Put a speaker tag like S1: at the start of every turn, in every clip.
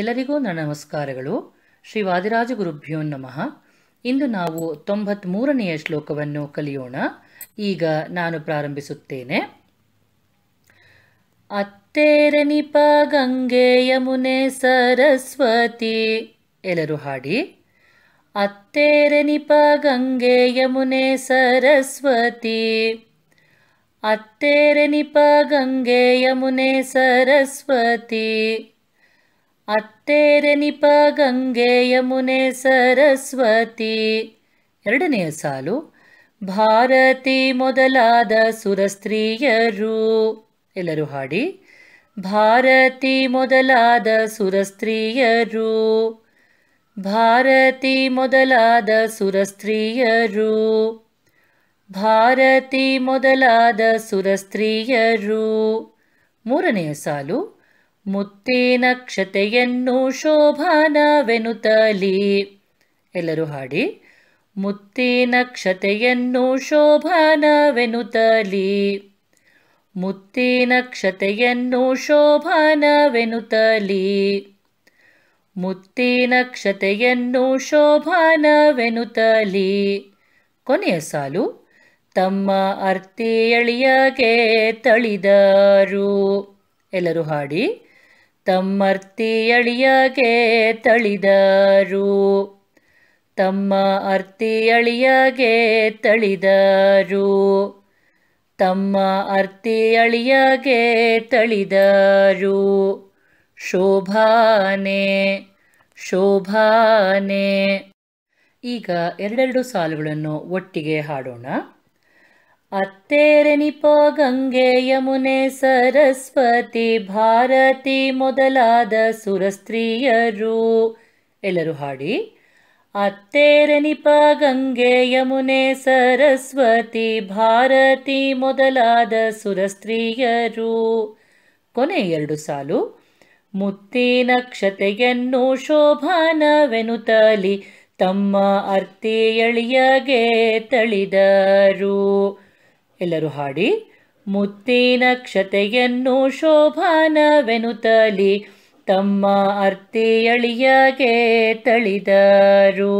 S1: ಎಲ್ಲರಿಗೂ ನನ್ನ ನಮಸ್ಕಾರಗಳು ಶ್ರೀ ವಾದಿರಾಜ ಗುರುಭ್ಯೋ ನಮಃ ಇಂದು ನಾವು ಮೂರನೆಯ ಶ್ಲೋಕವನ್ನು ಕಲಿಯೋಣ ಈಗ ನಾನು ಪ್ರಾರಂಭಿಸುತ್ತೇನೆ ಅತ್ತೇರೆ ಗಂಗೆ ಯಮುನೆ ಸರಸ್ವತಿ ಎಲ್ಲರೂ ಹಾಡಿ ಅತ್ತೇರೆ ಗಂಗೆ ಯಮುನೆ ಸರಸ್ವತಿ ಅತ್ತೇರೆ ಗಂಗೆ ಯಮುನೆ ಸರಸ್ವತಿ ಅತ್ತೇರೆ ನಿಪ ಗಂಗೆ ಯಮುನೆ ಸರಸ್ವತಿ ಎರಡನೆಯ ಸಾಲು ಭಾರತಿ ಮೊದಲಾದ ಸುರಸ್ತ್ರೀಯರು ಎಲ್ಲರೂ ಹಾಡಿ ಭಾರತಿ ಮೊದಲಾದ ಸುರಸ್ತ್ರೀಯರು ಭಾರತಿ ಮೊದಲಾದ ಸುರಸ್ತ್ರೀಯರು ಭಾರತಿ ಮೊದಲಾದ ಸುರಸ್ತ್ರೀಯರು ಮೂರನೆಯ ಸಾಲು ಮುತ್ತಿನ ಕ್ಷತೆಯನ್ನು ಶೋಭಾನವೆನುತ್ತಲಿ ಎಲ್ಲರೂ ಹಾಡಿ ಮುತ್ತಿನ ಕ್ಷತೆಯನ್ನು ಶೋಭಾನವೆನುತ್ತಲಿ ಮುತ್ತಿನ ಕ್ಷತೆಯನ್ನು ಶೋಭಾನವೆನುತ್ತಲಿ ಮುತ್ತಿನ ಕ್ಷತೆಯನ್ನು ಶೋಭಾನವೆನುತ್ತಲಿ ಕೊನೆಯ ಸಾಲು ತಮ್ಮ ಅರ್ತಿಯಳಿಯಗೆ ತಳಿದರು ಎಲ್ಲರೂ ಹಾಡಿ ತಮ್ಮರ್ತಿಯಳಿಯಗೆ ತಳಿದರು ತಮ್ಮ ಅರ್ತಿಯಳಿಯಗೆ ತಳಿದರು ತಮ್ಮ ಅರ್ತಿಯಳಿಯಗೆ ತಳಿದಾರು ಶೋಭಾನೆ ಶೋಭಾನೆ ಈಗ ಎರಡೆರಡು ಸಾಲುಗಳನ್ನು ಒಟ್ಟಿಗೆ ಹಾಡೋಣ ಅತ್ತೇರೆನಿಪ ಗಂಗೆ ಯಮುನೆ ಸರಸ್ವತಿ ಭಾರತಿ ಮೊದಲಾದ ಸುರಸ್ತ್ರೀಯರು ಎಲ್ಲರೂ ಹಾಡಿ ಅತ್ತೇರೆನಿಪ ಗಂಗೆ ಯಮುನೆ ಸರಸ್ವತಿ ಭಾರತಿ ಮೊದಲಾದ ಸುರಸ್ತ್ರೀಯರು ಕೊನೆ ಎರಡು ಸಾಲು ಮುತ್ತಿನಕ್ಷತೆಯನ್ನು ಕ್ಷತೆಯನ್ನು ಶೋಭಾನವೆನುತಲಿ ತಮ್ಮ ಅರ್ತಿಯಳಿಯಗೆ ತಳಿದರು ಎಲ್ಲರೂ ಹಾಡಿ ಮುತ್ತಿನ ಕ್ಷತೆಯನ್ನು ಶೋಭಾನವೆನುತಲಿ ತಮ್ಮ ಅರ್ತಿಯಳಿಯಗೆ ತಳಿದರು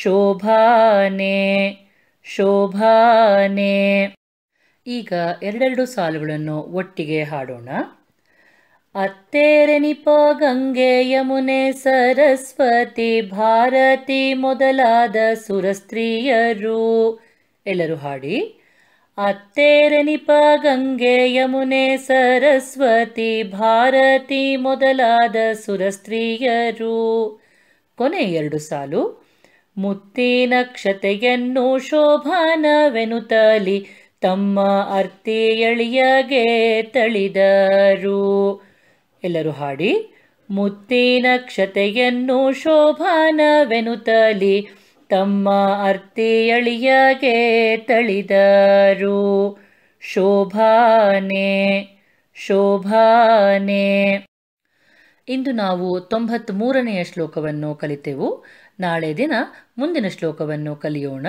S1: ಶೋಭಾನೆ ಶೋಭಾನೆ ಈಗ ಎರಡೆರಡು ಸಾಲುಗಳನ್ನು ಒಟ್ಟಿಗೆ ಹಾಡೋಣ ಅತ್ತೇರೆನಿಪ ಗಂಗೆ ಯಮುನೆ ಸರಸ್ವತಿ ಭಾರತಿ ಮೊದಲಾದ ಸುರಸ್ತ್ರೀಯರು ಎಲ್ಲರೂ ಹಾಡಿ ಅತ್ತೇರನಿಪ ಗಂಗೆ ಯಮುನೆ ಸರಸ್ವತಿ ಭಾರತಿ ಮೊದಲಾದ ಸುರಸ್ತ್ರೀಯರು ಕೊನೆ ಎರಡು ಸಾಲು ಮುತ್ತಿನ ಕ್ಷತೆಯನ್ನು ಶೋಭಾನವೆನುತಲಿ ತಮ್ಮ ಅರ್ತಿ ಎಳಿಯಗೆ ತಳಿದರು ಎಲ್ಲರೂ ಹಾಡಿ ಮುತ್ತಿನ ಕ್ಷತೆಯನ್ನು ಶೋಭಾನವೆನುತಲಿ ತಮ್ಮ ಅರ್ತಿಯಳಿಯಗೆ ತಳಿದರು ಶೋಭಾನೆ ಶೋಭಾನೆ ಇಂದು ನಾವು ತೊಂಬತ್ತ್ ಮೂರನೆಯ ಶ್ಲೋಕವನ್ನು ಕಲಿತೆವು ನಾಳೆ ದಿನ ಮುಂದಿನ ಶ್ಲೋಕವನ್ನು ಕಲಿಯೋಣ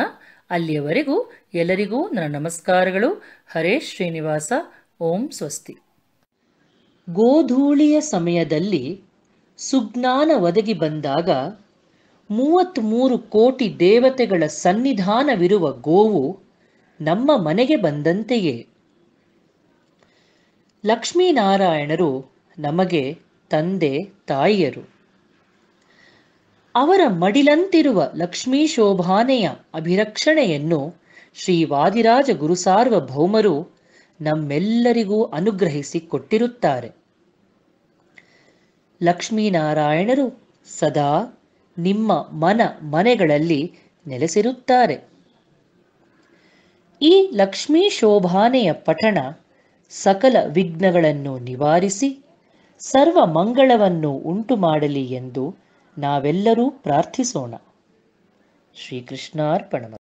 S1: ಅಲ್ಲಿಯವರೆಗೂ ಎಲ್ಲರಿಗೂ ನನ್ನ ನಮಸ್ಕಾರಗಳು ಹರೇಶ್ ಶ್ರೀನಿವಾಸ ಓಂ ಸ್ವಸ್ತಿ ಗೋಧೂಳಿಯ ಸಮಯದಲ್ಲಿ ಸುಜ್ಞಾನ ಒದಗಿ ಬಂದಾಗ ಮೂವತ್ತ್ಮೂರು ಕೋಟಿ ದೇವತೆಗಳ ಸನ್ನಿಧಾನವಿರುವ ಗೋವು ನಮ್ಮ ಮನೆಗೆ ಬಂದಂತೆಯೇ ಲಕ್ಷ್ಮೀನಾರಾಯಣರು ನಮಗೆ ತಂದೆ ತಾಯಿಯರು ಅವರ ಮಡಿಲಂತಿರುವ ಲಕ್ಷ್ಮೀ ಶೋಭಾನೆಯ ಅಭಿರಕ್ಷಣೆಯನ್ನು ವಾದಿರಾಜ ಗುರುಸಾರ್ವಭೌಮರು ನಮ್ಮೆಲ್ಲರಿಗೂ ಅನುಗ್ರಹಿಸಿ ಕೊಟ್ಟಿರುತ್ತಾರೆ ಲಕ್ಷ್ಮೀನಾರಾಯಣರು ಸದಾ ನಿಮ್ಮ ಮನ ಮನೆಗಳಲ್ಲಿ ನೆಲೆಸಿರುತ್ತಾರೆ ಈ ಲಕ್ಷ್ಮೀ ಶೋಭಾನೆಯ ಪಠಣ ಸಕಲ ವಿಘ್ನಗಳನ್ನು ನಿವಾರಿಸಿ ಸರ್ವ ಮಂಗಳವನ್ನು ಉಂಟು ಮಾಡಲಿ ಎಂದು ನಾವೆಲ್ಲರೂ ಪ್ರಾರ್ಥಿಸೋಣ ಶ್ರೀಕೃಷ್ಣಾರ್ಪಣ